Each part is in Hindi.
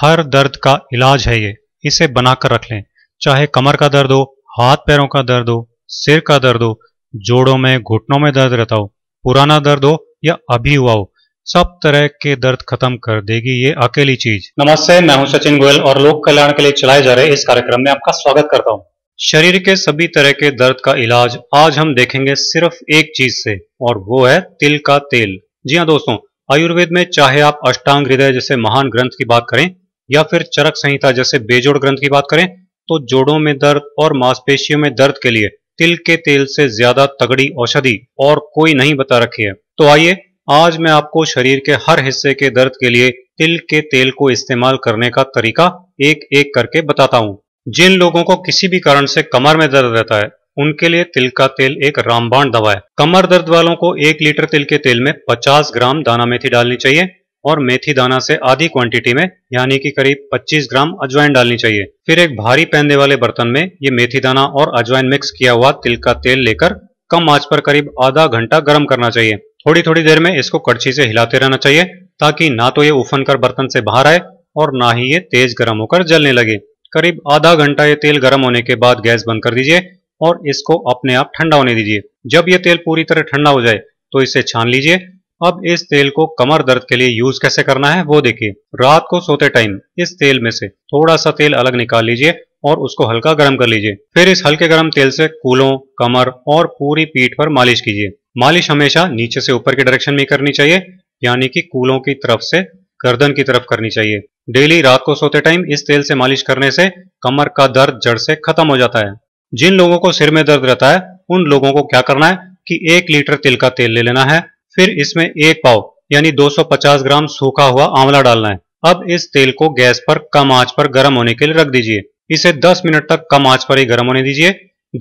हर दर्द का इलाज है ये इसे बनाकर रख लें चाहे कमर का दर्द हो हाथ पैरों का दर्द हो सिर का दर्द हो जोड़ों में घुटनों में दर्द रहता हो पुराना दर्द हो या अभी हुआ हो सब तरह के दर्द खत्म कर देगी ये अकेली चीज नमस्ते मैं हूं सचिन गोयल और लोक कल्याण के लिए चलाए जा रहे इस कार्यक्रम में आपका स्वागत करता हूं शरीर के सभी तरह के दर्द का इलाज आज हम देखेंगे सिर्फ एक चीज से और वो है तिल का तेल जी हाँ दोस्तों आयुर्वेद में चाहे आप अष्टांग हृदय जैसे महान ग्रंथ की बात करें या फिर चरक संहिता जैसे बेजोड़ ग्रंथ की बात करें तो जोड़ों में दर्द और मांसपेशियों में दर्द के लिए तिल के तेल से ज्यादा तगड़ी औषधि और कोई नहीं बता रखी है तो आइए आज मैं आपको शरीर के हर हिस्से के दर्द के लिए तिल के तेल को इस्तेमाल करने का तरीका एक एक करके बताता हूँ जिन लोगों को किसी भी कारण से कमर में दर्द रहता है उनके लिए तिल का तेल एक रामबाण दवा है कमर दर्द वालों को एक लीटर तिल के तेल में 50 ग्राम दाना मेथी डालनी चाहिए और मेथी दाना से आधी क्वांटिटी में यानी कि करीब 25 ग्राम अजवाइन डालनी चाहिए फिर एक भारी पैंदे वाले बर्तन में ये मेथी दाना और अजवाइन मिक्स किया हुआ तिल का तेल लेकर कम आंच पर करीब आधा घंटा गर्म करना चाहिए थोड़ी थोड़ी देर में इसको कड़छी से हिलाते रहना चाहिए ताकि ना तो ये उफन कर बर्तन से बाहर आए और ना ही ये तेज गर्म होकर जलने लगे करीब आधा घंटा ये तेल गर्म होने के बाद गैस बंद कर दीजिए और इसको अपने आप ठंडा होने दीजिए जब ये तेल पूरी तरह ठंडा हो जाए तो इसे छान लीजिए अब इस तेल को कमर दर्द के लिए यूज कैसे करना है वो देखिए रात को सोते टाइम इस तेल में से थोड़ा सा तेल अलग निकाल लीजिए और उसको हल्का गर्म कर लीजिए फिर इस हल्के गर्म तेल से कूलों कमर और पूरी पीठ पर मालिश कीजिए मालिश हमेशा नीचे से ऊपर के डायरेक्शन में करनी चाहिए यानी कि कूलों की तरफ से गर्दन की तरफ करनी चाहिए डेली रात को सोते टाइम इस तेल से मालिश करने से कमर का दर्द जड़ से खत्म हो जाता है जिन लोगों को सिर में दर्द रहता है उन लोगों को क्या करना है कि एक लीटर तिल का तेल ले लेना है फिर इसमें एक पाव यानी 250 ग्राम सूखा हुआ आंवला डालना है अब इस तेल को गैस पर कम आंच पर गर्म होने के लिए रख दीजिए इसे 10 मिनट तक कम आंच पर ही गर्म होने दीजिए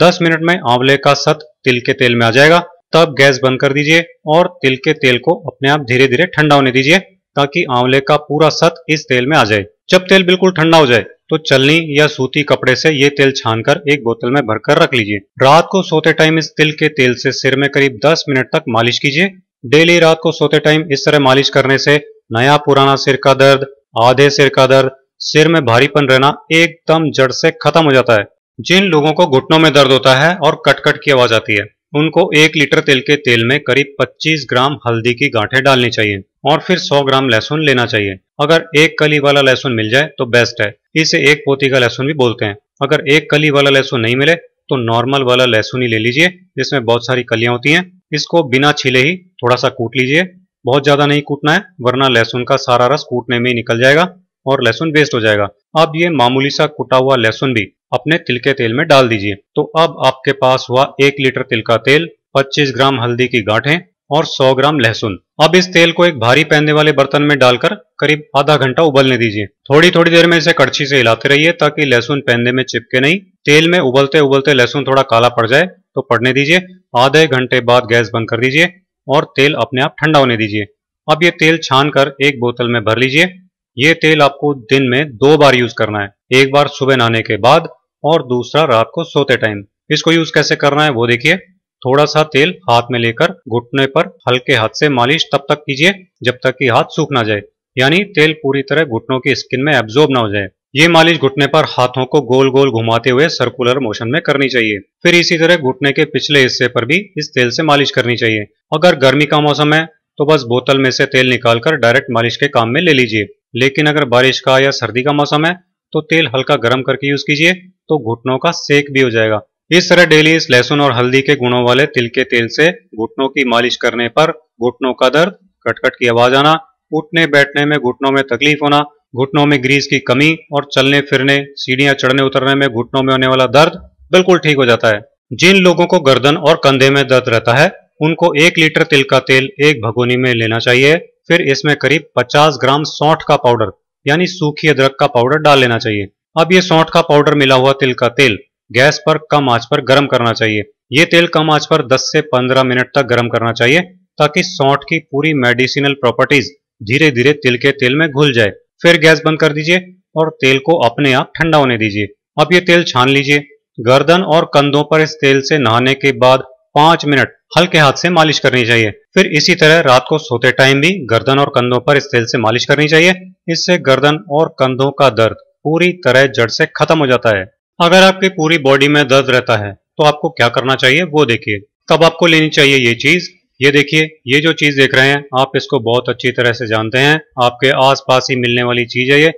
10 मिनट में आंवले का सत तिल के तेल में आ जाएगा तब गैस बंद कर दीजिए और तिल के तेल को अपने आप धीरे धीरे ठंडा होने दीजिए ताकि आंवले का पूरा सत इस तेल में आ जाए जब तेल बिल्कुल ठंडा हो जाए तो चलनी या सूती कपड़े से ये तेल छानकर एक बोतल में भरकर रख लीजिए रात को सोते टाइम इस तिल के तेल से सिर में करीब 10 मिनट तक मालिश कीजिए डेली रात को सोते टाइम इस तरह मालिश करने से नया पुराना सिर का दर्द आधे सिर का दर्द सिर में भारीपन रहना एकदम जड़ से खत्म हो जाता है जिन लोगों को घुटनों में दर्द होता है और कटकट की आवाज आती है उनको एक लीटर तेल के तेल में करीब 25 ग्राम हल्दी की गांठें डालनी चाहिए और फिर 100 ग्राम लहसुन लेना चाहिए अगर एक कली वाला लहसुन मिल जाए तो बेस्ट है इसे एक पोती का लहसुन भी बोलते हैं अगर एक कली वाला लहसुन नहीं मिले तो नॉर्मल वाला लहसुन ही ले लीजिए जिसमें बहुत सारी कलियां होती हैं इसको बिना छिले ही थोड़ा सा कूट लीजिए बहुत ज़्यादा नहीं कूटना है वरना लहसुन का सारा रस कूटने में ही निकल जाएगा और लहसुन वेस्ट हो जाएगा अब ये मामूली सा कुटा हुआ लहसुन भी अपने तिल के तेल में डाल दीजिए तो अब आपके पास हुआ एक लीटर तिल का तेल 25 ग्राम हल्दी की गांठें और 100 ग्राम लहसुन अब इस तेल को एक भारी पहनने वाले बर्तन में डालकर करीब आधा घंटा उबलने दीजिए थोड़ी थोड़ी देर में इसे कड़छी से हिलाते रहिए ताकि लहसुन पहनने में चिपके नहीं तेल में उबलते उबलते लहसुन थोड़ा काला पड़ जाए तो पड़ने दीजिए आधे घंटे बाद गैस बंद कर दीजिए और तेल अपने आप ठंडा होने दीजिए अब ये तेल छान कर एक बोतल में भर लीजिए ये तेल आपको दिन में दो बार यूज करना है एक बार सुबह नहाने के बाद और दूसरा रात को सोते टाइम इसको यूज कैसे करना है वो देखिए थोड़ा सा तेल हाथ में लेकर घुटने पर हल्के हाथ से मालिश तब तक कीजिए जब तक कि हाथ सूख ना जाए यानी तेल पूरी तरह घुटनों की स्किन में एब्जॉर्ब ना हो जाए ये मालिश घुटने पर हाथों को गोल गोल घुमाते हुए सर्कुलर मोशन में करनी चाहिए फिर इसी तरह घुटने के पिछले हिस्से पर भी इस तेल से मालिश करनी चाहिए अगर गर्मी का मौसम है तो बस बोतल में से तेल निकालकर डायरेक्ट मालिश के काम में ले लीजिए लेकिन अगर बारिश का या सर्दी का मौसम है तो तेल हल्का गर्म करके यूज कीजिए तो घुटनों का सेक भी हो जाएगा इस तरह डेली इस लहसुन और हल्दी के गुणों वाले तिल के तेल से घुटनों की मालिश करने पर घुटनों का दर्द कटकट की आवाज आना उठने बैठने में घुटनों में तकलीफ होना घुटनों में ग्रीस की कमी और चलने फिरने सीढ़ियां चढ़ने उतरने में घुटनों में होने वाला दर्द बिल्कुल ठीक हो जाता है जिन लोगों को गर्दन और कंधे में दर्द रहता है उनको एक लीटर तिल का तेल एक भगोनी में लेना चाहिए फिर इसमें करीब 50 ग्राम सौठ का पाउडर यानी सूखी अदरक का पाउडर डाल लेना चाहिए अब ये सौठ का पाउडर मिला हुआ तिल का तेल गैस पर कम आंच पर गर्म करना चाहिए ये तेल कम आंच पर 10 से 15 मिनट तक गर्म करना चाहिए ताकि सौठ की पूरी मेडिसिनल प्रॉपर्टीज धीरे धीरे तिल के तेल में घुल जाए फिर गैस बंद कर दीजिए और तेल को अपने आप ठंडा होने दीजिए अब ये तेल छान लीजिए गर्दन और कंधों पर इस तेल से नहाने के बाद पाँच मिनट हल्के हाथ से मालिश करनी चाहिए फिर इसी तरह रात को सोते टाइम भी गर्दन और कंधों पर इस तेल से मालिश करनी चाहिए इससे गर्दन और कंधों का दर्द पूरी तरह जड़ से खत्म हो जाता है अगर आपकी पूरी बॉडी में दर्द रहता है तो आपको क्या करना चाहिए वो देखिए कब आपको लेनी चाहिए ये चीज ये देखिए ये जो चीज़ देख रहे हैं आप इसको बहुत अच्छी तरह से जानते हैं आपके आसपास ही मिलने वाली चीज़ है ये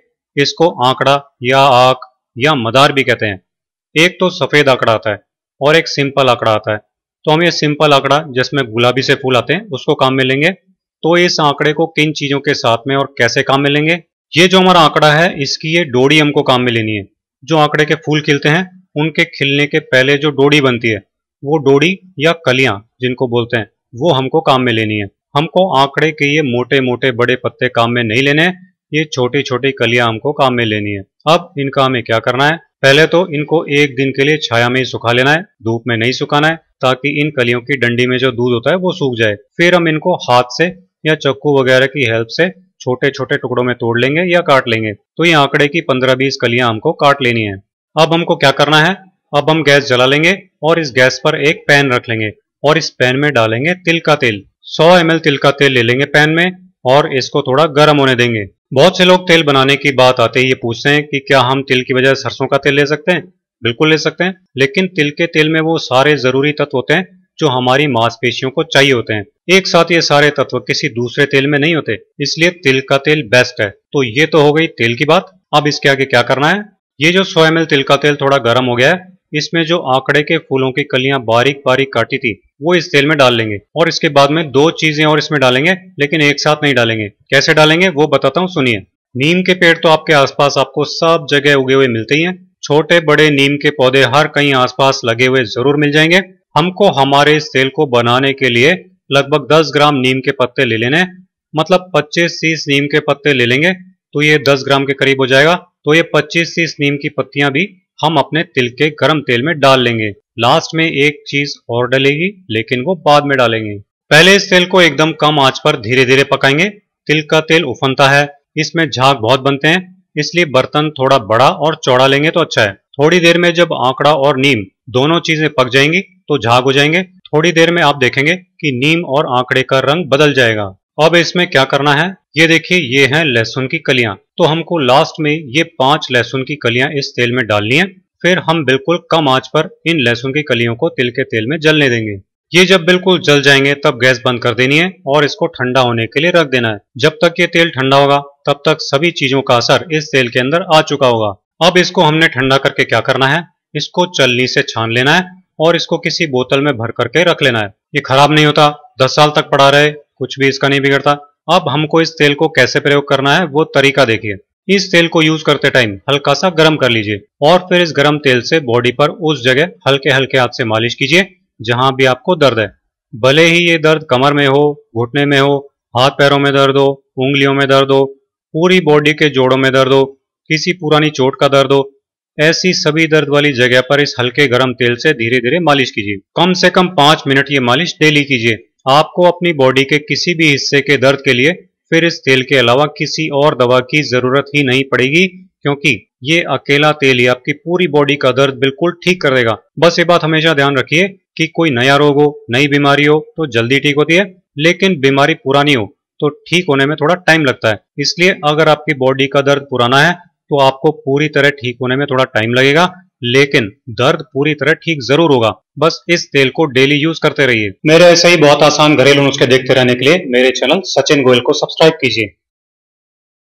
इसको आंकड़ा या आंख या मदार भी कहते हैं एक तो सफ़ेद आंकड़ा आता है और एक सिंपल आंकड़ा आता है तो हम ये सिंपल आंकड़ा जिसमें गुलाबी से फूल आते हैं उसको काम में लेंगे तो इस आंकड़े को किन चीज़ों के साथ में और कैसे काम में लेंगे ये जो हमारा आंकड़ा है इसकी ये डोड़ी हमको काम में लेनी है जो आंकड़े के फूल खिलते हैं उनके खिलने के पहले जो डोड़ी बनती है वो डोड़ी या कलियां जिनको बोलते हैं वो हमको काम में लेनी है हमको आंकड़े के ये मोटे मोटे बड़े पत्ते काम में नहीं लेने ये छोटी छोटी कलियां हमको काम में लेनी है अब इनका हमें क्या करना है पहले तो इनको एक दिन के लिए छाया में ही सुखा लेना है धूप में नहीं सुखाना है ताकि इन कलियों की डंडी में जो दूध होता है वो सूख जाए फिर हम इनको हाथ से या चक्कू वगैरह की हेल्प से छोटे छोटे टुकड़ों में तोड़ लेंगे या काट लेंगे तो ये आंकड़े की पंद्रह बीस कलियां हमको काट लेनी है अब हमको क्या करना है अब हम गैस जला लेंगे और इस गैस पर एक पैन रख लेंगे और इस पैन में डालेंगे तिल का तेल 100 एम तिल का तेल ले लेंगे पैन में और इसको थोड़ा गर्म होने देंगे बहुत से लोग तेल बनाने की बात आते ही ये पूछते हैं कि क्या हम तिल की बजाय सरसों का तेल ले सकते हैं बिल्कुल ले सकते हैं लेकिन तिल के तेल में वो सारे जरूरी तत्व होते हैं जो हमारी मांसपेशियों को चाहिए होते हैं एक साथ ये सारे तत्व किसी दूसरे तेल में नहीं होते इसलिए तिल का तेल बेस्ट है तो ये तो हो गई तेल की बात अब इसके आगे क्या करना है ये जो सौ एम तिल का तेल थोड़ा गर्म हो गया है इसमें जो आंकड़े के फूलों की कलियां बारीक बारीक काटी थी वो इस तेल में डाल लेंगे और इसके बाद में दो चीजें और इसमें डालेंगे लेकिन एक साथ नहीं डालेंगे कैसे डालेंगे वो बताता हूँ सुनिए नीम के पेड़ तो आपके आसपास आपको सब जगह उगे हुए मिलते ही हैं छोटे बड़े नीम के पौधे हर कहीं आसपास लगे हुए जरूर मिल जाएंगे हमको हमारे इस तेल को बनाने के लिए लगभग 10 ग्राम नीम के पत्ते ले लेने मतलब 25-30 नीम के पत्ते ले लेंगे तो ये 10 ग्राम के करीब हो जाएगा तो ये 25-30 नीम की पत्तियां भी हम अपने तिल के गर्म तेल में डाल लेंगे लास्ट में एक चीज और डलेगी लेकिन वो बाद में डालेंगे पहले इस तेल को एकदम कम आंच पर धीरे धीरे पकाएंगे तिल का तेल उफनता है इसमें झाग बहुत बनते हैं इसलिए बर्तन थोड़ा बड़ा और चौड़ा लेंगे तो अच्छा है थोड़ी देर में जब आंकड़ा और नीम दोनों चीजें पक जाएंगी तो झाग हो जाएंगे थोड़ी देर में आप देखेंगे कि नीम और आंकड़े का रंग बदल जाएगा अब इसमें क्या करना है ये देखिए ये हैं लहसुन की कलियां तो हमको लास्ट में ये पांच लहसुन की कलियां इस तेल में डालनी है फिर हम बिल्कुल कम आंच पर इन लहसुन की कलियों को तिल के तेल में जलने देंगे ये जब बिल्कुल जल जाएंगे तब गैस बंद कर देनी है और इसको ठंडा होने के लिए रख देना है जब तक ये तेल ठंडा होगा तब तक सभी चीजों का असर इस तेल के अंदर आ चुका होगा अब इसको हमने ठंडा करके क्या करना है इसको चलनी से छान लेना है और इसको किसी बोतल में भर करके रख लेना है ये खराब नहीं होता दस साल तक पड़ा रहे कुछ भी इसका नहीं बिगड़ता अब हमको इस तेल को कैसे प्रयोग करना है वो तरीका देखिए इस तेल को यूज करते टाइम हल्का सा गर्म कर लीजिए और फिर इस गर्म तेल से बॉडी पर उस जगह हल्के हल्के हाथ से मालिश कीजिए जहां भी आपको दर्द है भले ही ये दर्द कमर में हो घुटने में हो हाथ पैरों में दर्द हो उंगलियों में दर्द हो पूरी बॉडी के जोड़ों में दर्द हो किसी पुरानी चोट का दर्द हो ऐसी सभी दर्द वाली जगह पर इस हल्के गर्म तेल से धीरे धीरे मालिश कीजिए कम से कम पांच मिनट ये मालिश डेली कीजिए आपको अपनी बॉडी के किसी भी हिस्से के दर्द के लिए फिर इस तेल के अलावा किसी और दवा की ज़रूरत ही नहीं पड़ेगी क्योंकि ये अकेला तेल ही आपकी पूरी बॉडी का दर्द बिल्कुल ठीक कर देगा बस ये बात हमेशा ध्यान रखिए कि कोई नया रोग हो नई बीमारी हो तो जल्दी ठीक होती है लेकिन बीमारी पुरानी हो तो ठीक होने में थोड़ा टाइम लगता है इसलिए अगर आपकी बॉडी का दर्द पुराना है तो आपको पूरी तरह ठीक होने में थोड़ा टाइम लगेगा लेकिन दर्द पूरी तरह ठीक जरूर होगा बस इस तेल को डेली यूज करते रहिए मेरे ऐसे ही बहुत आसान घरेलू नुस्खे देखते रहने के लिए मेरे चैनल सचिन गोयल को सब्सक्राइब कीजिए